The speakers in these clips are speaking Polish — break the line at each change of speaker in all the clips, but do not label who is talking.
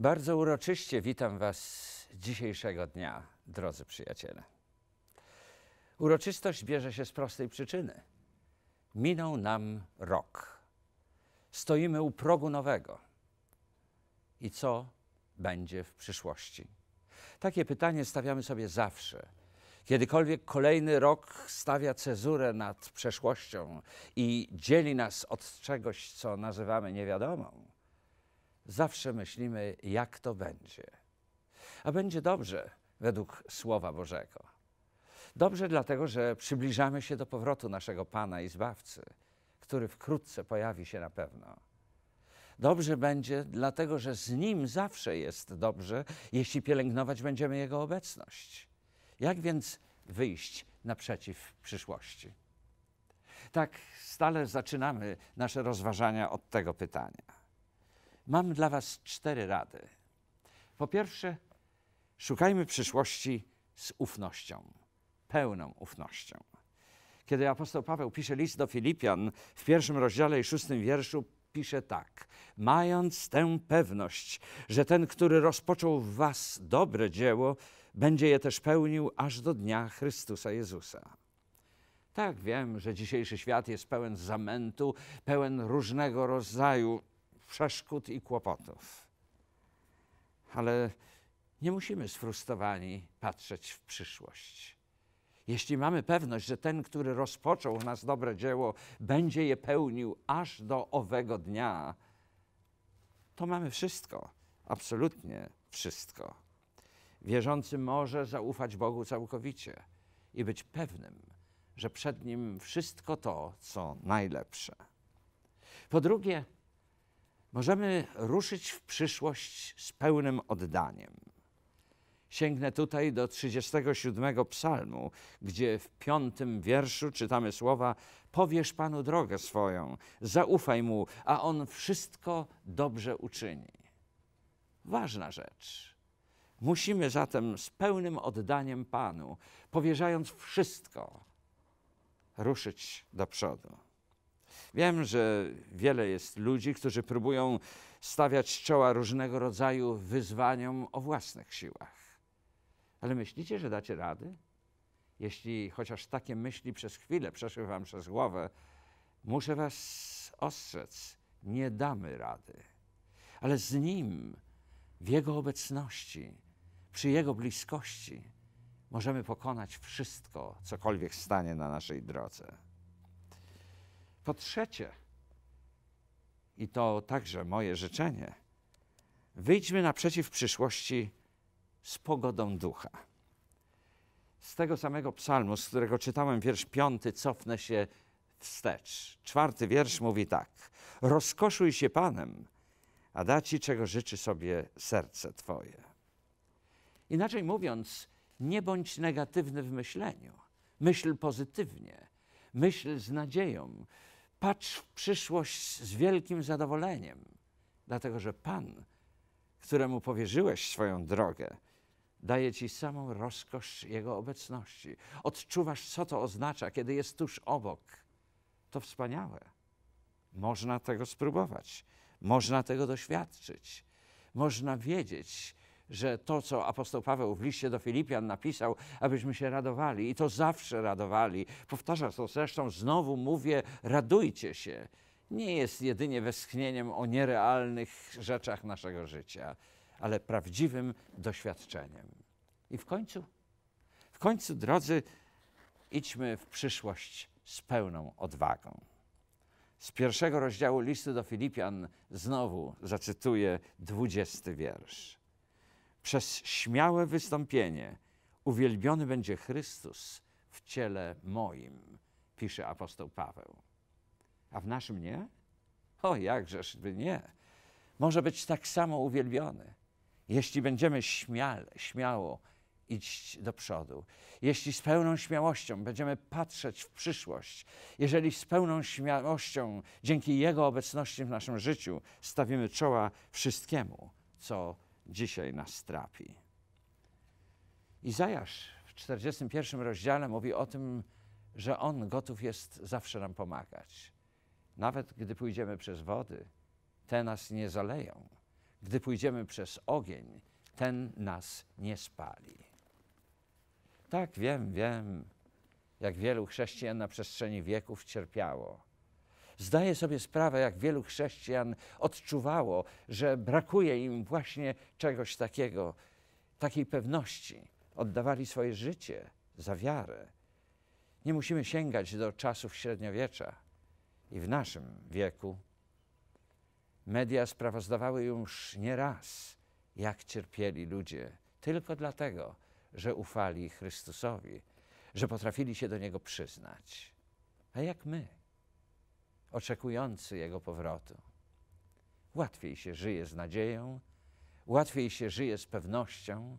Bardzo uroczyście witam Was dzisiejszego dnia, drodzy przyjaciele. Uroczystość bierze się z prostej przyczyny. Minął nam rok. Stoimy u progu nowego. I co będzie w przyszłości? Takie pytanie stawiamy sobie zawsze. Kiedykolwiek kolejny rok stawia cezurę nad przeszłością i dzieli nas od czegoś, co nazywamy niewiadomą zawsze myślimy, jak to będzie. A będzie dobrze według Słowa Bożego. Dobrze dlatego, że przybliżamy się do powrotu naszego Pana i Zbawcy, który wkrótce pojawi się na pewno. Dobrze będzie dlatego, że z Nim zawsze jest dobrze, jeśli pielęgnować będziemy Jego obecność. Jak więc wyjść naprzeciw przyszłości? Tak stale zaczynamy nasze rozważania od tego pytania. Mam dla Was cztery rady. Po pierwsze, szukajmy przyszłości z ufnością, pełną ufnością. Kiedy apostoł Paweł pisze list do Filipian w pierwszym rozdziale i szóstym wierszu, pisze tak: Mając tę pewność, że ten, który rozpoczął w Was dobre dzieło, będzie je też pełnił aż do dnia Chrystusa Jezusa. Tak, wiem, że dzisiejszy świat jest pełen zamętu, pełen różnego rodzaju przeszkód i kłopotów. Ale nie musimy sfrustrowani patrzeć w przyszłość. Jeśli mamy pewność, że ten, który rozpoczął w nas dobre dzieło, będzie je pełnił aż do owego dnia, to mamy wszystko, absolutnie wszystko. Wierzący może zaufać Bogu całkowicie i być pewnym, że przed nim wszystko to, co najlepsze. Po drugie, możemy ruszyć w przyszłość z pełnym oddaniem. Sięgnę tutaj do 37 psalmu, gdzie w piątym wierszu czytamy słowa: Powiesz Panu drogę swoją, zaufaj mu, a on wszystko dobrze uczyni. Ważna rzecz. Musimy zatem z pełnym oddaniem Panu, powierzając wszystko, ruszyć do przodu. Wiem, że wiele jest ludzi, którzy próbują stawiać czoła różnego rodzaju wyzwaniom o własnych siłach. Ale myślicie, że dacie rady? Jeśli chociaż takie myśli przez chwilę przeszły wam przez głowę, muszę was ostrzec, nie damy rady. Ale z Nim, w Jego obecności, przy Jego bliskości, możemy pokonać wszystko, cokolwiek stanie na naszej drodze. Po trzecie, i to także moje życzenie, wyjdźmy naprzeciw przyszłości z pogodą ducha. Z tego samego psalmu, z którego czytałem wiersz piąty, cofnę się wstecz. Czwarty wiersz mówi tak: Rozkoszuj się Panem, a da ci, czego życzy sobie serce Twoje. Inaczej mówiąc, nie bądź negatywny w myśleniu. Myśl pozytywnie, myśl z nadzieją, Patrz w przyszłość z wielkim zadowoleniem, dlatego że Pan, któremu powierzyłeś swoją drogę, daje ci samą rozkosz Jego obecności. Odczuwasz, co to oznacza, kiedy jest tuż obok. To wspaniałe. Można tego spróbować, można tego doświadczyć, można wiedzieć, że to, co apostoł Paweł w liście do Filipian napisał, abyśmy się radowali i to zawsze radowali. Powtarza to zresztą, znowu mówię, radujcie się. Nie jest jedynie westchnieniem o nierealnych rzeczach naszego życia, ale prawdziwym doświadczeniem. I w końcu, w końcu, drodzy, idźmy w przyszłość z pełną odwagą. Z pierwszego rozdziału listu do Filipian znowu zacytuję dwudziesty wiersz. Przez śmiałe wystąpienie uwielbiony będzie Chrystus w ciele moim, pisze apostoł Paweł. A w naszym nie? O, jakżeż by nie. Może być tak samo uwielbiony, jeśli będziemy śmiało iść do przodu, jeśli z pełną śmiałością będziemy patrzeć w przyszłość, jeżeli z pełną śmiałością dzięki Jego obecności w naszym życiu stawimy czoła wszystkiemu, co dzisiaj nas trapi. Izajasz w 41 rozdziale mówi o tym, że On gotów jest zawsze nam pomagać. Nawet gdy pójdziemy przez wody, te nas nie zaleją. Gdy pójdziemy przez ogień, ten nas nie spali. Tak, wiem, wiem, jak wielu chrześcijan na przestrzeni wieków cierpiało Zdaję sobie sprawę, jak wielu chrześcijan odczuwało, że brakuje im właśnie czegoś takiego, takiej pewności. Oddawali swoje życie za wiarę. Nie musimy sięgać do czasów średniowiecza i w naszym wieku. Media sprawozdawały już nieraz, jak cierpieli ludzie tylko dlatego, że ufali Chrystusowi, że potrafili się do Niego przyznać. A jak my? oczekujący Jego powrotu. Łatwiej się żyje z nadzieją, łatwiej się żyje z pewnością,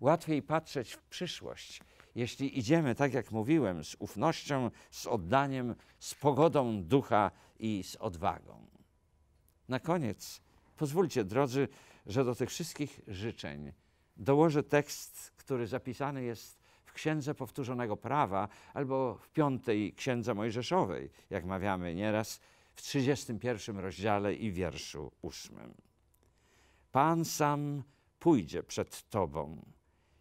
łatwiej patrzeć w przyszłość, jeśli idziemy, tak jak mówiłem, z ufnością, z oddaniem, z pogodą ducha i z odwagą. Na koniec pozwólcie, drodzy, że do tych wszystkich życzeń dołożę tekst, który zapisany jest w Księdze Powtórzonego Prawa albo w piątej Księdze Mojżeszowej, jak mawiamy nieraz w 31 rozdziale i wierszu 8. Pan sam pójdzie przed Tobą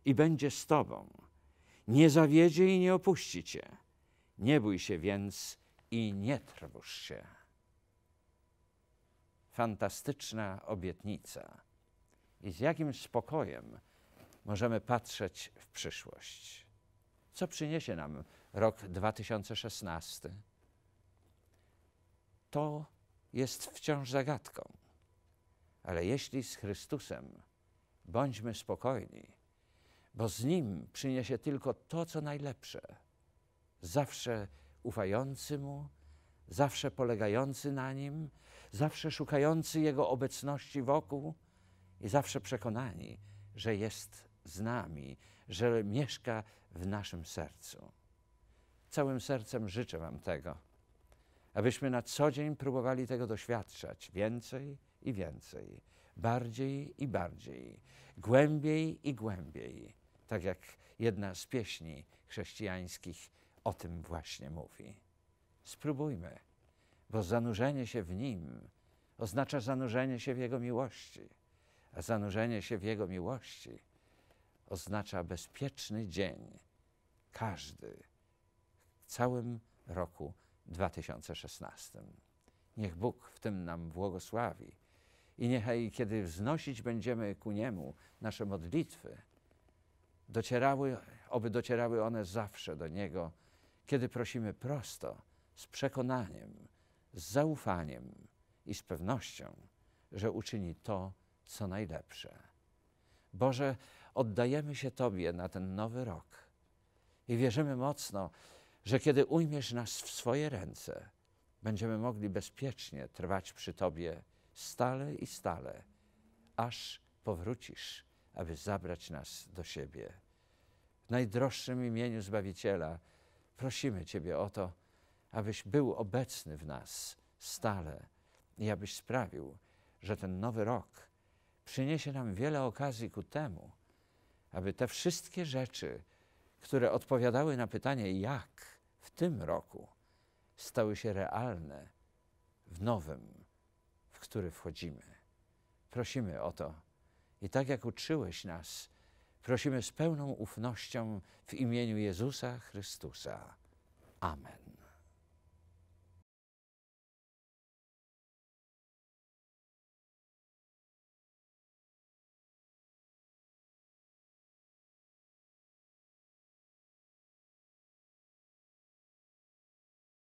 i będzie z Tobą. Nie zawiedzie i nie opuści Cię. Nie bój się więc i nie trwóż się. Fantastyczna obietnica. I z jakim spokojem możemy patrzeć w przyszłość. Co przyniesie nam rok 2016? To jest wciąż zagadką. Ale jeśli z Chrystusem, bądźmy spokojni, bo z Nim przyniesie tylko to, co najlepsze. Zawsze ufający Mu, zawsze polegający na Nim, zawsze szukający Jego obecności wokół i zawsze przekonani, że jest z nami, że mieszka w naszym sercu. Całym sercem życzę Wam tego, abyśmy na co dzień próbowali tego doświadczać więcej i więcej, bardziej i bardziej, głębiej i głębiej, tak jak jedna z pieśni chrześcijańskich o tym właśnie mówi. Spróbujmy, bo zanurzenie się w Nim oznacza zanurzenie się w Jego miłości, a zanurzenie się w Jego miłości – oznacza bezpieczny dzień. Każdy w całym roku 2016. Niech Bóg w tym nam błogosławi i niechaj, kiedy wznosić będziemy ku Niemu nasze modlitwy, docierały, oby docierały one zawsze do Niego, kiedy prosimy prosto, z przekonaniem, z zaufaniem i z pewnością, że uczyni to, co najlepsze. Boże, oddajemy się Tobie na ten nowy rok. I wierzymy mocno, że kiedy ujmiesz nas w swoje ręce, będziemy mogli bezpiecznie trwać przy Tobie stale i stale, aż powrócisz, aby zabrać nas do siebie. W najdroższym imieniu Zbawiciela prosimy Ciebie o to, abyś był obecny w nas stale i abyś sprawił, że ten nowy rok przyniesie nam wiele okazji ku temu, aby te wszystkie rzeczy, które odpowiadały na pytanie, jak w tym roku, stały się realne w nowym, w który wchodzimy. Prosimy o to i tak jak uczyłeś nas, prosimy z pełną ufnością w imieniu Jezusa Chrystusa. Amen.